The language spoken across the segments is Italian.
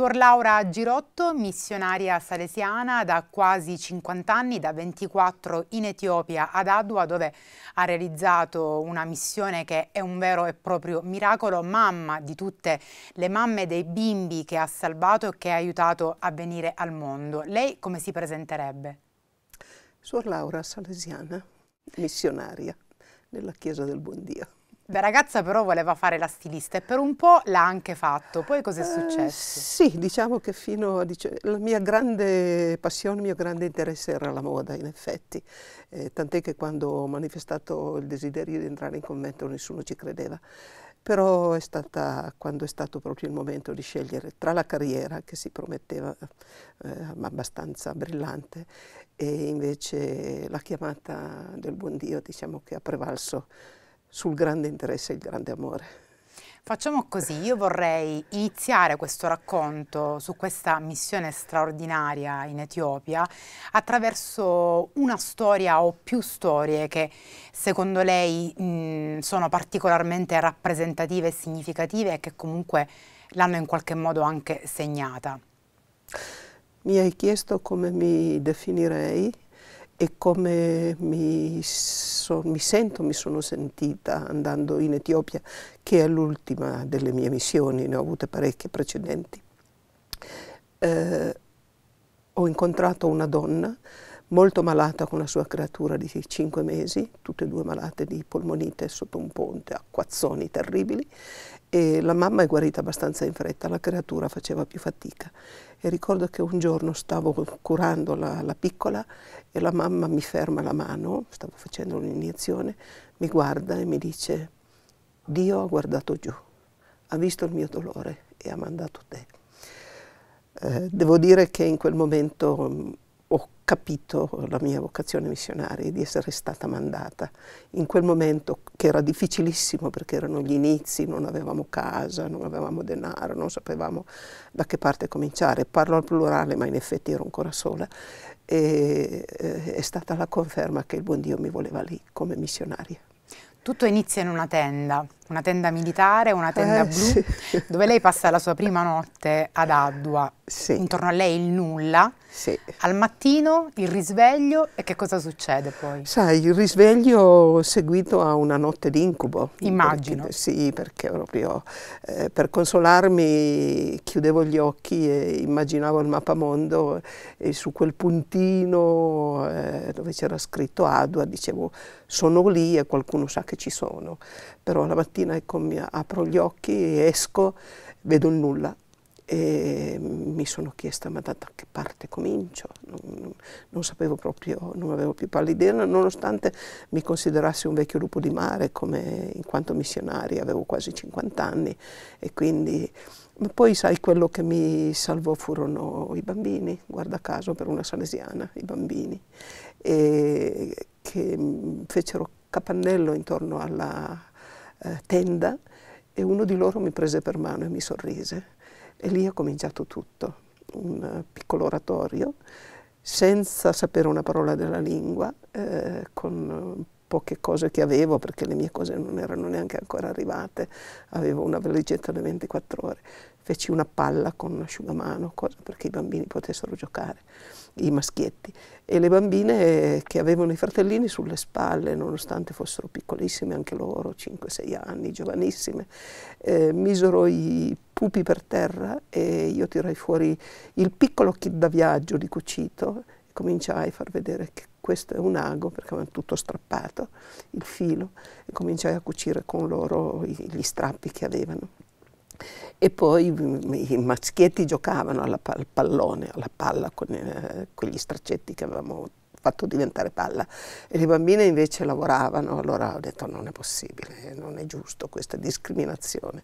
Suor Laura Girotto, missionaria salesiana da quasi 50 anni, da 24 in Etiopia ad Adwa, dove ha realizzato una missione che è un vero e proprio miracolo, mamma di tutte le mamme dei bimbi che ha salvato e che ha aiutato a venire al mondo. Lei come si presenterebbe? Suor Laura Salesiana, missionaria nella Chiesa del Buon Dio. Da ragazza però voleva fare la stilista e per un po' l'ha anche fatto, poi cos'è eh, successo? Eh, sì, diciamo che fino a... Dice, la mia grande passione, il mio grande interesse era la moda in effetti, eh, tant'è che quando ho manifestato il desiderio di entrare in convento nessuno ci credeva però è stata quando è stato proprio il momento di scegliere tra la carriera che si prometteva eh, abbastanza brillante e invece la chiamata del buon Dio diciamo che ha prevalso sul grande interesse e il grande amore. Facciamo così, io vorrei iniziare questo racconto su questa missione straordinaria in Etiopia attraverso una storia o più storie che secondo lei mh, mm, sono particolarmente rappresentative e significative e che comunque l'hanno in qualche modo anche segnata. Mi hai chiesto come mi definirei e come mi, so, mi, sento, mi sono sentita andando in Etiopia, che è l'ultima delle mie missioni, ne ho avute parecchie precedenti. Eh, ho incontrato una donna molto malata con la sua creatura di cinque mesi, tutte e due malate di polmonite sotto un ponte, acquazzoni terribili, e la mamma è guarita abbastanza in fretta, la creatura faceva più fatica. E ricordo che un giorno stavo curando la, la piccola e la mamma mi ferma la mano, stavo facendo un'iniezione, mi guarda e mi dice Dio ha guardato giù, ha visto il mio dolore e ha mandato te. Eh, devo dire che in quel momento capito la mia vocazione missionaria e di essere stata mandata. In quel momento, che era difficilissimo perché erano gli inizi, non avevamo casa, non avevamo denaro, non sapevamo da che parte cominciare, parlo al plurale ma in effetti ero ancora sola, e, eh, è stata la conferma che il buon Dio mi voleva lì come missionaria. Tutto inizia in una tenda, una tenda militare, una tenda eh, blu, sì. dove lei passa la sua prima notte ad Adua, sì. intorno a lei il nulla, sì. al mattino il risveglio e che cosa succede poi? Sai, il risveglio seguito a una notte d'incubo. Immagino. Perché, sì, perché proprio eh, per consolarmi chiudevo gli occhi e immaginavo il mappamondo e su quel puntino eh, dove c'era scritto Adua dicevo sono lì e qualcuno sa che ci sono, però la mattina mattina ecco, mi apro gli occhi, esco, vedo il nulla. E mi sono chiesta ma da, da che parte comincio, non, non, sapevo proprio, non avevo più pallidina, nonostante mi considerassi un vecchio lupo di mare come, in quanto missionario, avevo quasi 50 anni e quindi... Ma poi sai quello che mi salvò furono i bambini, guarda caso per una salesiana, i bambini, che fecero capannello intorno alla, eh, tenda e uno di loro mi prese per mano e mi sorrise. E lì è cominciato tutto, un eh, piccolo oratorio, senza sapere una parola della lingua, eh, con eh, poche cose che avevo, perché le mie cose non erano neanche ancora arrivate, avevo una valigetta da 24 ore. Feci una palla con un asciugamano, cosa perché i bambini potessero giocare i maschietti, e le bambine che avevano i fratellini sulle spalle, nonostante fossero piccolissime anche loro, 5-6 anni, giovanissime, eh, misero i pupi per terra e io tirai fuori il piccolo kit da viaggio di cucito e cominciai a far vedere che questo è un ago, perché avevano tutto strappato, il filo, e cominciai a cucire con loro gli strappi che avevano. E poi mm, i maschietti giocavano alla, al pallone, alla palla con, eh, con gli straccetti che avevamo fatto diventare palla e le bambine invece lavoravano, allora ho detto non è possibile, non è giusto questa discriminazione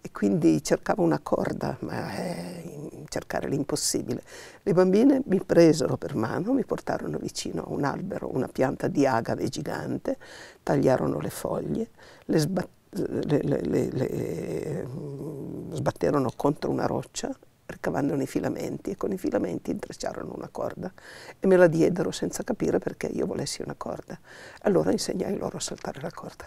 e quindi cercavo una corda, ma è eh, cercare l'impossibile. Le bambine mi presero per mano, mi portarono vicino a un albero, una pianta di agave gigante, tagliarono le foglie, le sbattarono le, le, le, mm, sbatterono contro una roccia ricavandone i filamenti e con i filamenti intrecciarono una corda e me la diedero senza capire perché io volessi una corda. Allora insegnai loro a saltare la corda.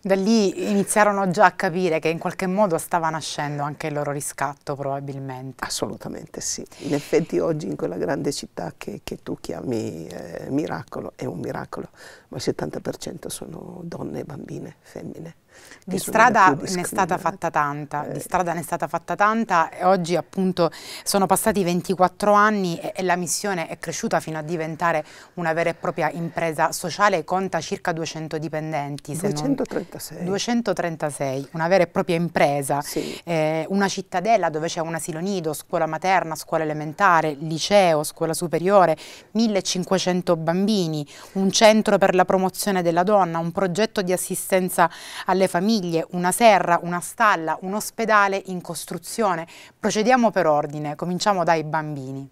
Da lì iniziarono già a capire che in qualche modo stava nascendo anche il loro riscatto probabilmente. Assolutamente sì. In effetti oggi in quella grande città che, che tu chiami eh, miracolo, è un miracolo, ma il 70% sono donne e bambine, femmine. Di strada ne è stata fatta tanta, eh. di strada ne è stata fatta tanta e oggi appunto sono passati 24 anni e, e, la missione è cresciuta fino a diventare una vera e propria impresa sociale, conta circa 200 dipendenti. 236. Non, 236, una vera e propria impresa, sì. eh, una cittadella dove c'è un asilo nido, scuola materna, scuola elementare, liceo, scuola superiore, 1500 bambini, un centro per la promozione della donna, un progetto di assistenza alle delle famiglie, una serra, una stalla, un ospedale in costruzione. Procediamo per ordine, cominciamo dai bambini.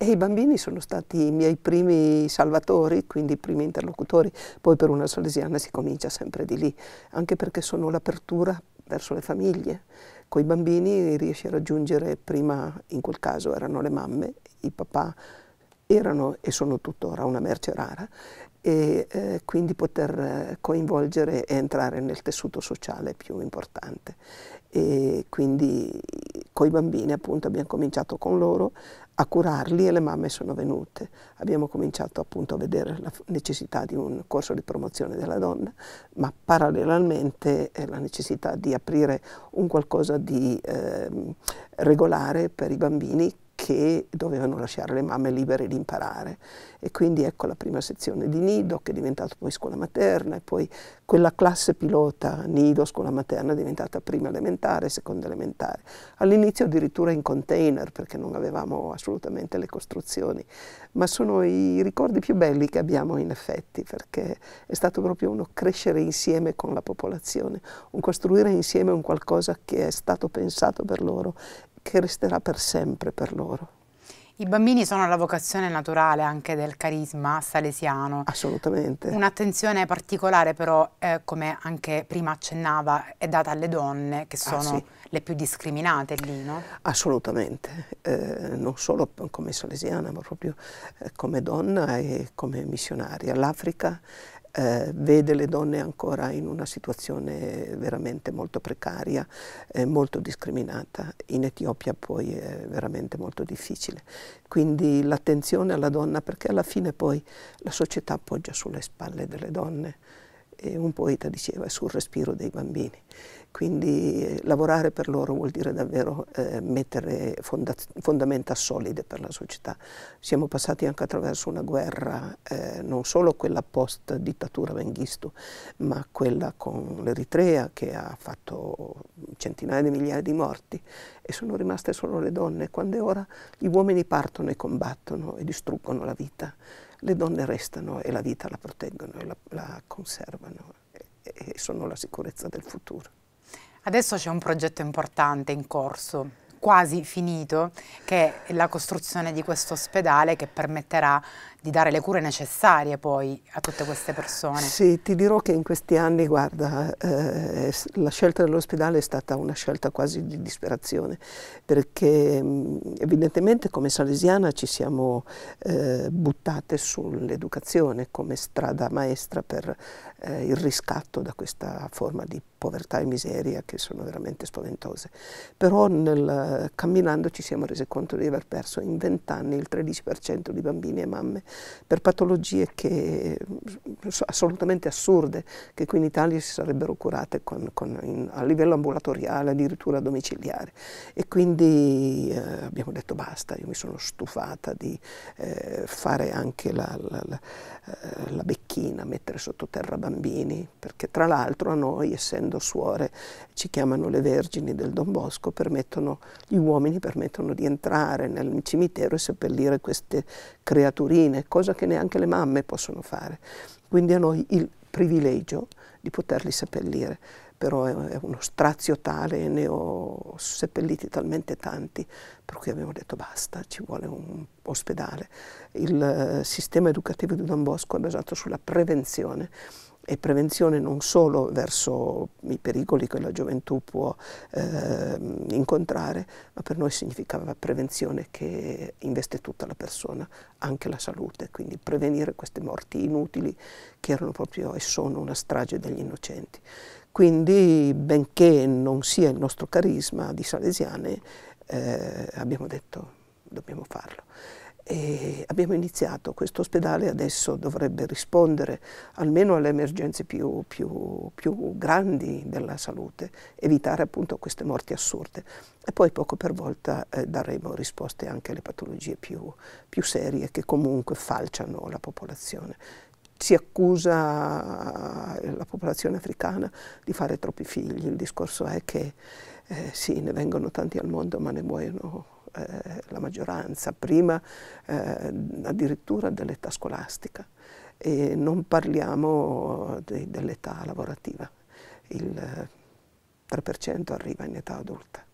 E I bambini sono stati i miei primi salvatori, quindi i primi interlocutori, poi per una salesiana si comincia sempre di lì, anche perché sono l'apertura verso le famiglie. Con i bambini riesci a raggiungere prima, in quel caso erano le mamme, i papà erano e sono tuttora una merce rara e eh, quindi poter eh, coinvolgere e entrare nel tessuto sociale più importante. E quindi con i bambini appunto abbiamo cominciato con loro a curarli e le mamme sono venute. Abbiamo cominciato appunto a vedere la necessità di un corso di promozione della donna, ma parallelamente eh, la necessità di aprire un qualcosa di eh, regolare per i bambini che dovevano lasciare le mamme libere di imparare. E quindi ecco la prima sezione di Nido, che è diventata poi scuola materna, e poi quella classe pilota Nido, scuola materna, è diventata prima elementare, seconda elementare. All'inizio addirittura in container, perché non avevamo assolutamente le costruzioni, ma sono i ricordi più belli che abbiamo in effetti, perché è stato proprio uno crescere insieme con la popolazione, un costruire insieme un qualcosa che è stato pensato per loro che resterà per sempre per loro. I bambini sono la vocazione naturale anche del carisma salesiano. Assolutamente. Un'attenzione particolare però, eh, come anche prima accennava, è data alle donne che ah, sono ah, sì. le più discriminate lì, no? Assolutamente, eh, non solo come salesiana ma proprio eh, come donna e come missionaria. L'Africa eh, vede le donne ancora in una situazione veramente molto precaria, eh, molto discriminata. In Etiopia poi è veramente molto difficile. Quindi l'attenzione alla donna, perché alla fine poi la società appoggia sulle spalle delle donne e un poeta diceva sul respiro dei bambini quindi eh, lavorare per loro vuol dire davvero eh, mettere fondamenta solide per la società. Siamo passati anche attraverso una guerra, eh, non solo quella post dittatura Mengistu, ma quella con l'Eritrea che ha fatto centinaia di migliaia di morti e sono rimaste solo le donne, quando è ora gli uomini partono e combattono e distruggono la vita, le donne restano e la vita la proteggono e la, la conservano e, e sono la sicurezza del futuro. Adesso c'è un progetto importante in corso quasi finito che è la costruzione di questo ospedale che permetterà di dare le cure necessarie poi a tutte queste persone. Sì, ti dirò che in questi anni, guarda, eh, la scelta dell'ospedale è stata una scelta quasi di disperazione, perché mm, evidentemente come salesiana ci siamo eh, buttate sull'educazione come strada maestra per eh, il riscatto da questa forma di povertà e miseria che sono veramente spaventose. Però nel, camminando ci siamo resi conto di aver perso in vent'anni il 13% di bambini e mamme per patologie che, assolutamente assurde, che qui in Italia si sarebbero curate con, con in, a livello ambulatoriale, addirittura domiciliare. E quindi eh, abbiamo detto basta, io mi sono stufata di eh, fare anche la, la, la, eh, la becchina, mettere sottoterra bambini, perché tra l'altro a noi, essendo suore, ci chiamano le vergini del Don Bosco, permettono, gli uomini permettono di entrare nel cimitero e seppellire queste creaturine bene, cosa che neanche le mamme possono fare. Quindi a noi il privilegio di poterli seppellire, però è uno strazio tale e ne ho seppelliti talmente tanti, per cui abbiamo detto basta, ci vuole un ospedale. Il eh, sistema educativo di Don Bosco è basato sulla prevenzione e prevenzione non solo verso i pericoli che la gioventù può eh, incontrare, ma per noi significava prevenzione che investe tutta la persona, anche la salute, quindi prevenire queste morti inutili che erano proprio e sono una strage degli innocenti. Quindi, benché non sia il nostro carisma di salesiane, eh, abbiamo detto dobbiamo farlo. E abbiamo iniziato, questo ospedale adesso dovrebbe rispondere almeno alle emergenze più, più, più, grandi della salute, evitare appunto queste morti assurde e poi poco per volta eh, daremo risposte anche alle patologie più, più serie che comunque falciano la popolazione si accusa eh, la popolazione africana di fare troppi figli, il discorso è che eh, sì, ne vengono tanti al mondo ma ne muoiono eh, la maggioranza, prima eh, addirittura dell'età scolastica e non parliamo de, dell'età lavorativa, il 3% arriva in età adulta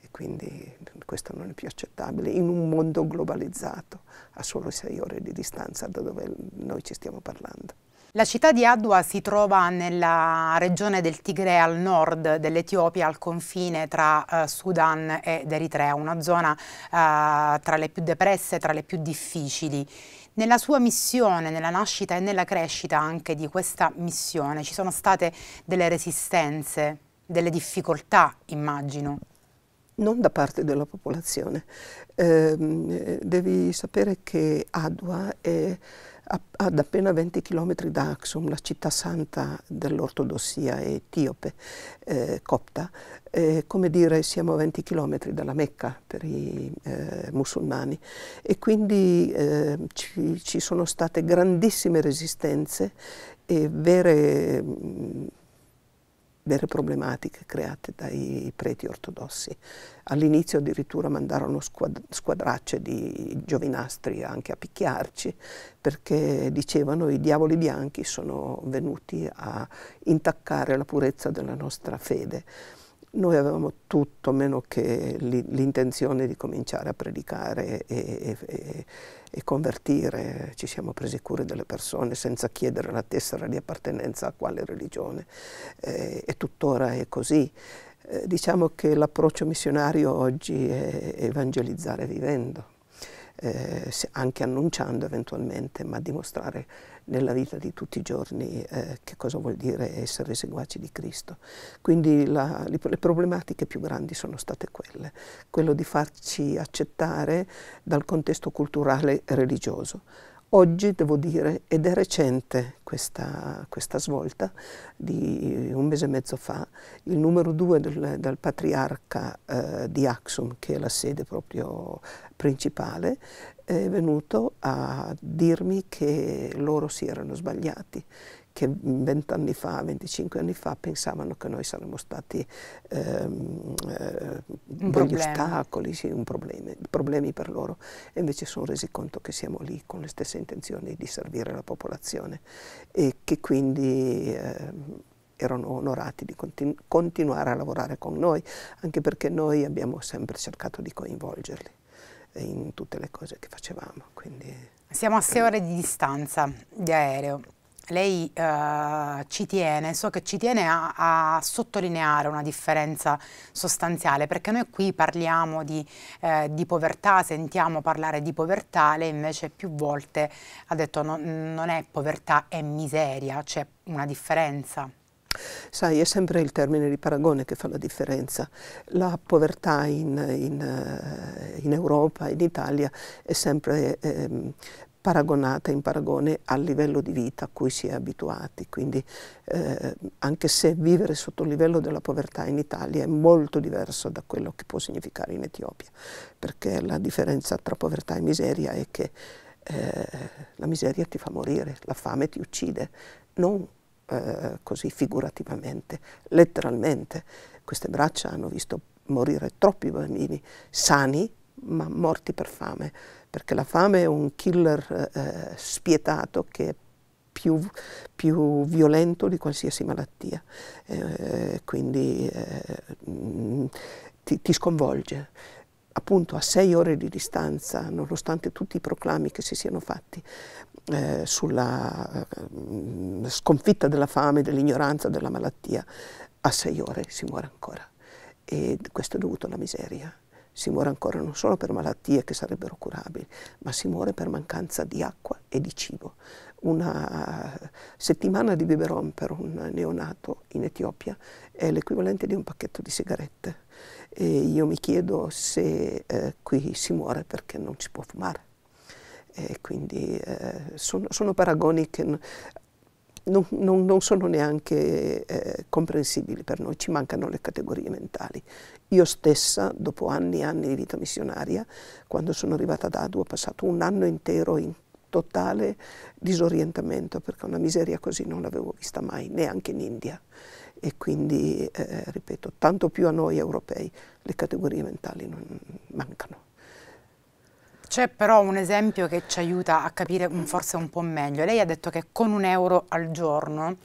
e quindi questo non è più accettabile in un mondo globalizzato a solo 6 ore di distanza da dove noi ci stiamo parlando. La città di Adwa si trova nella regione del Tigre al nord dell'Etiopia, al confine tra eh, Sudan ed Eritrea, una zona eh, tra le più depresse, tra le più difficili. Nella sua missione, nella nascita e nella crescita anche di questa missione ci sono state delle resistenze, delle difficoltà, immagino. Non da parte della popolazione. Ehm, eh, devi sapere che Adwa è ad appena 20 km da Axum, la città santa dell'ortodossia etiope eh, copta, eh, come dire siamo a 20 km dalla Mecca per i eh, musulmani e quindi eh, ci, ci, sono state grandissime resistenze e vere... Mh, mm, vere problematiche create dai preti ortodossi. All'inizio addirittura mandarono squadracce di giovinastri anche a picchiarci perché dicevano i diavoli bianchi sono venuti a intaccare la purezza della nostra fede. Noi avevamo tutto meno che l'intenzione di cominciare a predicare e, e, e, convertire, ci siamo presi cura delle persone senza chiedere la tessera di appartenenza a quale religione eh, e tuttora è così. Eh, diciamo che l'approccio missionario oggi è evangelizzare vivendo, eh, anche annunciando eventualmente, ma dimostrare nella vita di tutti i giorni eh, che cosa vuol dire essere seguaci di Cristo. Quindi la, le problematiche più grandi sono state quelle, quello di farci accettare dal contesto culturale religioso. Oggi devo dire, ed è recente questa, questa, svolta di eh, un mese e mezzo fa, il numero due del, del patriarca eh, di Axum, che è la sede proprio principale, è venuto a dirmi che loro si erano sbagliati, che vent'anni fa, 25 anni fa pensavano che noi saremmo stati ehm, eh, degli ostacoli, sì, problema, problemi per loro e invece sono resi conto che siamo lì con le stesse intenzioni di servire la popolazione e che quindi ehm, erano onorati di continu continuare a lavorare con noi, anche perché noi abbiamo sempre cercato di coinvolgerli in tutte le cose che facevamo. Quindi, Siamo a sei ore di distanza di aereo lei eh, ci tiene, so che ci tiene a, a, sottolineare una differenza sostanziale, perché noi qui parliamo di, eh, di, povertà, sentiamo parlare di povertà, lei invece più volte ha detto no, non è povertà, è miseria, c'è una differenza. Sai, è sempre il termine di paragone che fa la differenza. La povertà in, in, eh, in Europa, in Italia, è sempre ehm, paragonata in paragone al livello di vita a cui si è abituati, quindi eh, anche se vivere sotto il livello della povertà in Italia è molto diverso da quello che può significare in Etiopia, perché la differenza tra povertà e miseria è che eh, la miseria ti fa morire, la fame ti uccide, non eh, così figurativamente, letteralmente. Queste braccia hanno visto morire troppi bambini sani ma morti per fame, perché la fame è un killer eh, eh, spietato che è più, più, violento di qualsiasi malattia, eh, quindi eh, ti, ti sconvolge appunto a sei ore di distanza, nonostante tutti i proclami che si siano fatti eh, sulla eh, sconfitta della fame, dell'ignoranza, della malattia, a sei ore si muore ancora. E questo è dovuto alla miseria si muore ancora non solo per malattie che sarebbero curabili, ma si muore per mancanza di acqua e di cibo. Una eh, settimana di biberon per un neonato in Etiopia è l'equivalente di un pacchetto di sigarette. E io mi chiedo se eh, qui si muore perché non si può fumare. E quindi eh, sono, sono, paragoni che non, non, non, sono neanche eh, comprensibili per noi, ci mancano le categorie mentali. Io stessa, dopo anni e anni di vita missionaria, quando sono arrivata ad Adu, ho passato un anno intero in totale disorientamento, perché una miseria così non l'avevo vista mai, neanche in India. E quindi, eh, ripeto, tanto più a noi europei le categorie mentali non mancano. C'è però un esempio che ci aiuta a capire un, forse un po' meglio. Lei ha detto che con un euro al giorno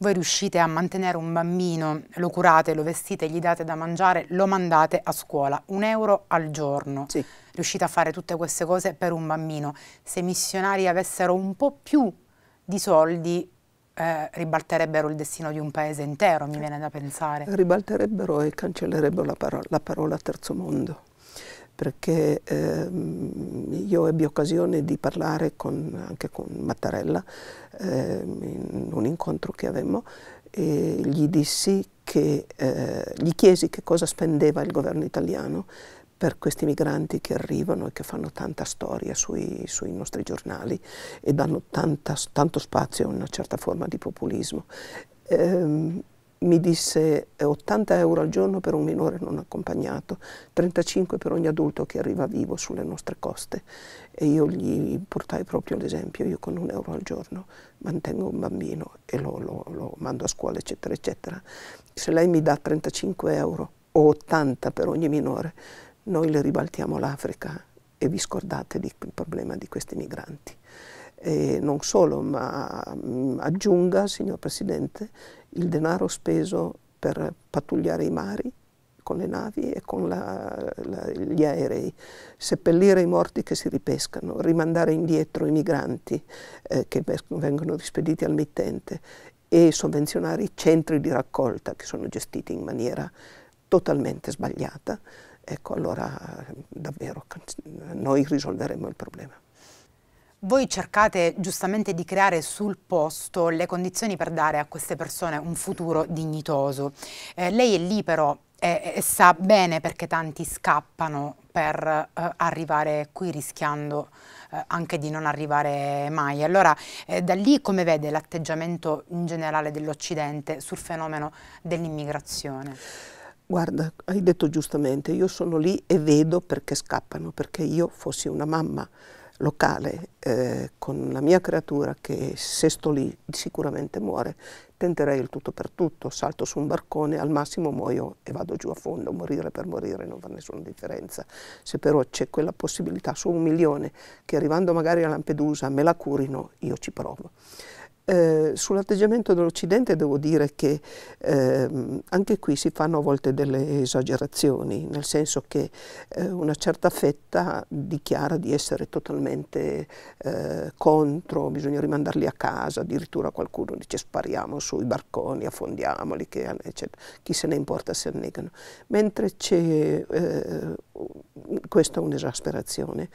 voi riuscite a mantenere un bambino, lo curate, lo vestite, gli date da mangiare, lo mandate a scuola. Un euro al giorno. Sì. Riuscite a fare tutte queste cose per un bambino. Se i missionari avessero un po' più di soldi eh, ribalterebbero il destino di un paese intero, mi viene da pensare. Ribalterebbero e cancellerebbero la parola, la parola terzo mondo perché eh, io ebbi occasione di parlare con, anche con Mattarella eh, in un incontro che avemmo e gli dissi che, eh, gli chiesi che cosa spendeva il governo italiano per questi migranti che arrivano e che fanno tanta storia sui, sui nostri giornali e danno tanta, tanto spazio a una certa forma di populismo. Ehm, mi disse 80 eh, euro al giorno per un minore non accompagnato, 35 per ogni adulto che arriva vivo sulle nostre coste e io gli portai proprio l'esempio, io con un euro al giorno mantengo un bambino e lo, lo, lo mando a scuola eccetera eccetera. Se lei mi dà 35 euro o 80 per ogni minore, noi le ribaltiamo l'Africa e vi scordate del problema di questi migranti. E non solo, ma mm, aggiunga, signor Presidente, il denaro speso per pattugliare i mari con le navi e con la, la, gli aerei, seppellire i morti che si ripescano, rimandare indietro i migranti eh, che vengono rispediti al mittente e sovvenzionare i centri di raccolta che sono gestiti in maniera totalmente sbagliata, ecco allora davvero noi risolveremo il problema. Voi cercate giustamente di creare sul posto le condizioni per dare a queste persone un futuro dignitoso. Eh, lei è lì però e, e, sa bene perché tanti scappano per eh, arrivare qui rischiando eh, anche di non arrivare mai. Allora eh, da lì come vede l'atteggiamento in generale dell'Occidente sul fenomeno dell'immigrazione? Guarda, hai detto giustamente, io sono lì e vedo perché scappano, perché io fossi una mamma locale eh, con la mia creatura che se sto lì sicuramente muore, tenterei il tutto per tutto, salto su un barcone, al massimo muoio e vado giù a fondo, morire per morire non fa nessuna differenza. Se però c'è quella possibilità su un milione che arrivando magari a Lampedusa me la curino, io ci provo. Eh, sull'atteggiamento dell'Occidente devo dire che ehm, anche qui si fanno a volte delle esagerazioni, nel senso che eh, una certa fetta dichiara di essere totalmente eh, contro, bisogna rimandarli a casa, addirittura qualcuno dice spariamo sui barconi, affondiamoli, che, eccetera. chi se ne importa se negano. Mentre c'è, eh, questa è un'esasperazione,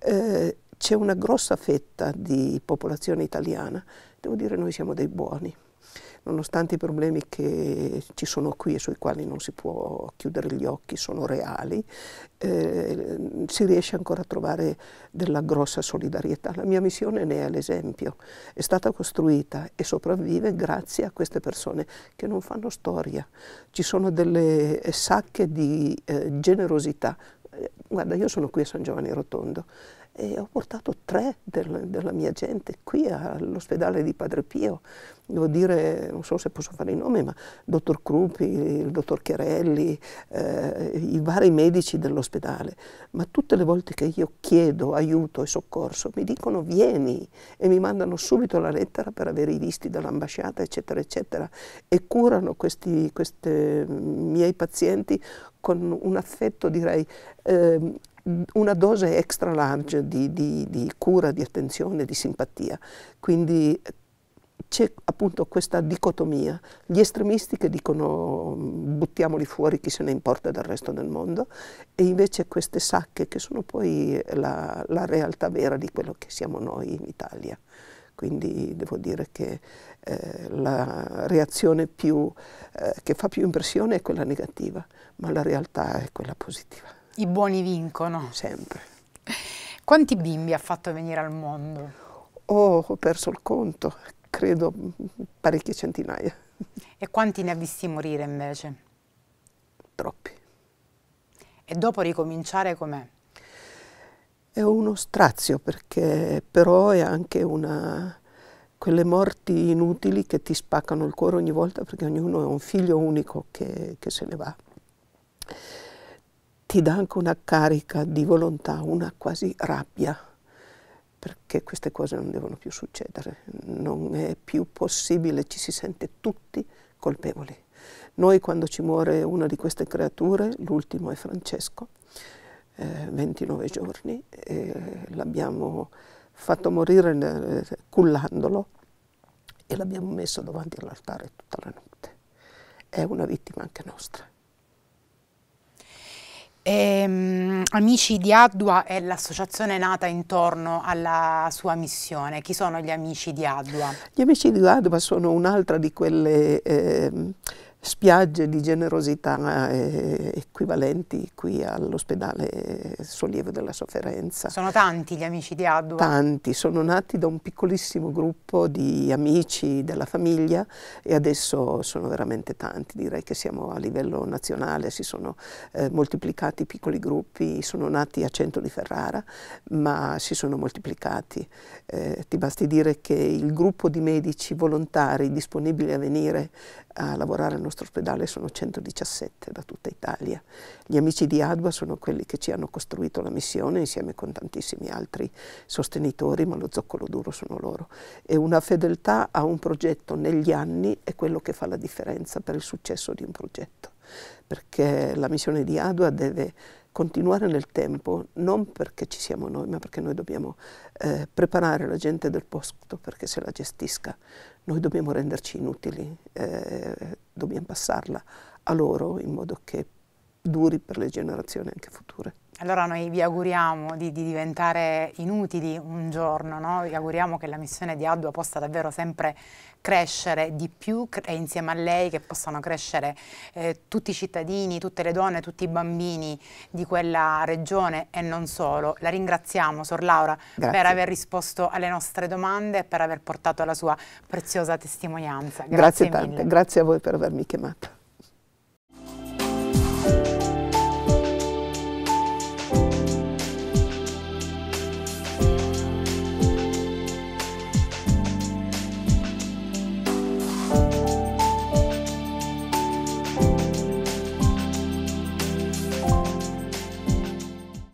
eh, c'è una grossa fetta di popolazione italiana Devo dire noi siamo dei buoni, nonostante i problemi che ci sono qui e sui quali non si può chiudere gli occhi, sono reali, eh, si riesce ancora a trovare della grossa solidarietà. La mia missione ne è l'esempio, è stata costruita e sopravvive grazie a queste persone che non fanno storia, ci sono delle sacche di eh, generosità. Eh, guarda, io sono qui a San Giovanni Rotondo, e ho portato tre del, della mia gente qui all'ospedale di Padre Pio. Devo dire, non so se posso fare i nomi, ma il dottor Krupi, il dottor Chiarelli, eh, i vari medici dell'ospedale. Ma tutte le volte che io chiedo aiuto e soccorso mi dicono vieni e mi mandano subito la lettera per avere i visti dall'ambasciata, eccetera, eccetera. E curano questi, questi mm, miei pazienti con un affetto, direi, eh, una dose extra large di, di, di cura, di attenzione, di simpatia. Quindi c'è appunto questa dicotomia. Gli estremisti che dicono buttiamoli fuori chi se ne importa del resto del mondo e invece queste sacche che sono poi la, la realtà vera di quello che siamo noi in Italia. Quindi devo dire che eh, la reazione più, eh, che fa più impressione è quella negativa, ma la realtà è quella positiva. I buoni vincono. Sempre. Quanti bimbi ha fatto venire al mondo? Oh, ho perso il conto, credo parecchie centinaia. E quanti ne ha visti morire invece? Troppi. E dopo ricominciare com'è? È uno strazio perché però è anche una quelle morti inutili che ti spaccano il cuore ogni volta perché ognuno è un figlio unico che, che se ne va ti dà anche una carica di volontà, una quasi rabbia, perché queste cose non devono più succedere, non è più possibile, ci si sente tutti colpevoli. Noi quando ci muore una di queste creature, l'ultimo è Francesco, eh, 29 giorni, l'abbiamo fatto morire eh, cullandolo e l'abbiamo messo davanti all'altare tutta la notte. È una vittima anche nostra. E, ehm, amici di Adua è l'associazione nata intorno alla sua missione. Chi sono gli amici di Adua? Gli amici di Adua sono un'altra di quelle... Eh, spiagge di generosità eh, equivalenti qui all'ospedale Sollievo della Sofferenza. Sono tanti gli amici di Adua? Tanti, sono nati da un piccolissimo gruppo di amici della famiglia e adesso sono veramente tanti, direi che siamo a livello nazionale, si sono eh, moltiplicati piccoli gruppi, sono nati a Cento di Ferrara ma si sono moltiplicati. Eh, ti basti dire che il gruppo di medici volontari disponibili a venire a lavorare al nostro ospedale sono 117 da tutta Italia. Gli amici di ADBA sono quelli che ci hanno costruito la missione insieme con tantissimi altri sostenitori, ma lo zoccolo duro sono loro. E una fedeltà a un progetto negli anni è quello che fa la differenza per il successo di un progetto, perché la missione di ADBA deve continuare nel tempo, non perché ci siamo noi, ma perché noi dobbiamo eh, preparare la gente del posto perché se la gestisca noi dobbiamo renderci inutili, eh, dobbiamo passarla a loro in modo che duri per le generazioni anche future. Allora noi vi auguriamo di, di diventare inutili un giorno, no? vi auguriamo che la missione di Adua possa davvero sempre crescere di più e insieme a lei che possano crescere eh, tutti i cittadini, tutte le donne, tutti i bambini di quella regione e non solo. La ringraziamo, Sor Laura, Grazie. per aver risposto alle nostre domande e per aver portato la sua preziosa testimonianza. Grazie, Grazie tante. Grazie a voi per avermi chiamato.